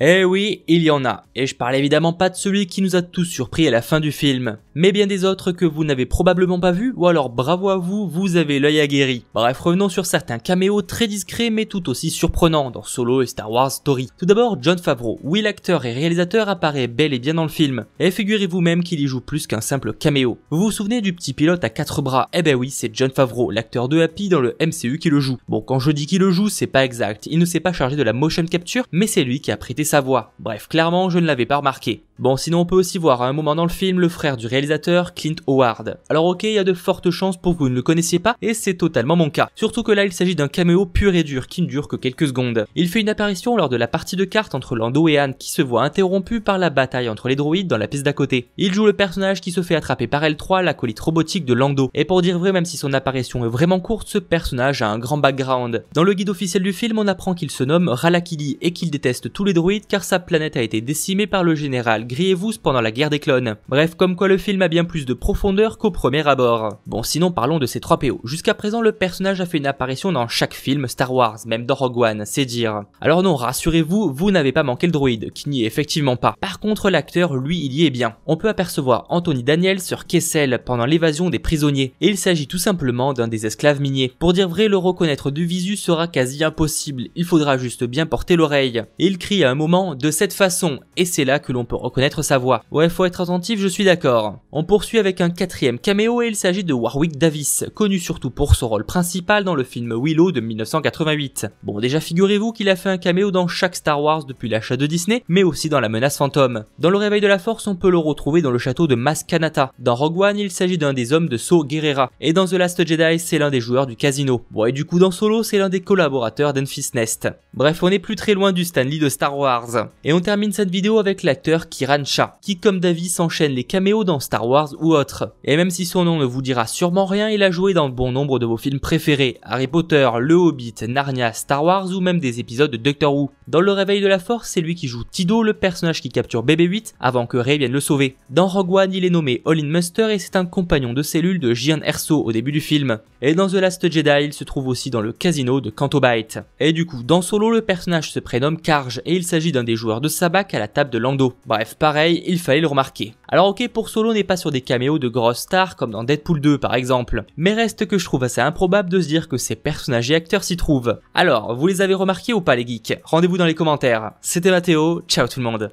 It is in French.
Eh oui, il y en a, et je parle évidemment pas de celui qui nous a tous surpris à la fin du film, mais bien des autres que vous n'avez probablement pas vus, ou alors bravo à vous, vous avez l'œil aguerri. Bref, revenons sur certains caméos très discrets mais tout aussi surprenants dans Solo et Star Wars Story. Tout d'abord, John Favreau, oui l'acteur et réalisateur apparaît bel et bien dans le film, et figurez-vous même qu'il y joue plus qu'un simple caméo. Vous vous souvenez du petit pilote à quatre bras Eh ben oui, c'est John Favreau, l'acteur de Happy dans le MCU qui le joue. Bon, quand je dis qu'il le joue, c'est pas exact, il ne s'est pas chargé de la motion capture, mais c'est lui qui a prêté sa voix. Bref, clairement, je ne l'avais pas remarqué. Bon, sinon on peut aussi voir à hein, un moment dans le film le frère du réalisateur, Clint Howard. Alors ok, il y a de fortes chances pour que vous ne le connaissiez pas, et c'est totalement mon cas. Surtout que là, il s'agit d'un caméo pur et dur qui ne dure que quelques secondes. Il fait une apparition lors de la partie de cartes entre Lando et Anne qui se voit interrompue par la bataille entre les droïdes dans la piste d'à côté. Il joue le personnage qui se fait attraper par L3, l'acolyte robotique de Lando. Et pour dire vrai, même si son apparition est vraiment courte, ce personnage a un grand background. Dans le guide officiel du film, on apprend qu'il se nomme Ralakili et qu'il déteste tous les droïdes car sa planète a été décimée par le général grillez Grievous pendant la guerre des clones. Bref, comme quoi le film a bien plus de profondeur qu'au premier abord. Bon, sinon parlons de ces 3 PO. Jusqu'à présent, le personnage a fait une apparition dans chaque film Star Wars, même dans Rogue One, c'est dire. Alors non, rassurez-vous, vous, n'avez pas manqué le droïde, qui n'y est effectivement pas. Par contre, l'acteur, lui, il y est bien. On peut apercevoir Anthony Daniel sur Kessel pendant l'évasion des prisonniers, et il s'agit tout simplement d'un des esclaves miniers. Pour dire vrai, le reconnaître du visu sera quasi impossible, il faudra juste bien porter l'oreille. Et il crie à un moment de cette façon, et c'est là que l'on peut reconnaître connaître sa voix. Ouais, faut être attentif, je suis d'accord. On poursuit avec un quatrième caméo et il s'agit de Warwick Davis, connu surtout pour son rôle principal dans le film Willow de 1988. Bon, déjà figurez-vous qu'il a fait un caméo dans chaque Star Wars depuis l'achat de Disney, mais aussi dans La Menace Fantôme. Dans Le Réveil de la Force, on peut le retrouver dans le château de Maskanata. Dans Rogue One, il s'agit d'un des hommes de Saw Guerrera. Et dans The Last Jedi, c'est l'un des joueurs du casino. Bon, et du coup, dans Solo, c'est l'un des collaborateurs d'Enfis Nest. Bref, on n'est plus très loin du Stanley de Star Wars. Et on termine cette vidéo avec l'acteur qui Rancha, qui comme Davy s'enchaîne les caméos dans Star Wars ou autres. Et même si son nom ne vous dira sûrement rien, il a joué dans bon nombre de vos films préférés, Harry Potter, Le Hobbit, Narnia, Star Wars ou même des épisodes de Doctor Who. Dans Le Réveil de la Force, c'est lui qui joue Tido, le personnage qui capture BB-8 avant que Rey vienne le sauver. Dans Rogue One, il est nommé Olin Muster et c'est un compagnon de cellule de Gian Erso au début du film. Et dans The Last Jedi, il se trouve aussi dans le casino de Canto Bight. Et du coup, dans Solo, le personnage se prénomme Karge et il s'agit d'un des joueurs de sabac à la table de Lando. Bref, pareil, il fallait le remarquer. Alors ok, pour Solo n'est pas sur des caméos de grosses stars comme dans Deadpool 2 par exemple, mais reste que je trouve assez improbable de se dire que ces personnages et acteurs s'y trouvent. Alors, vous les avez remarqués ou pas les geeks Rendez-vous dans les commentaires. C'était Mathéo, ciao tout le monde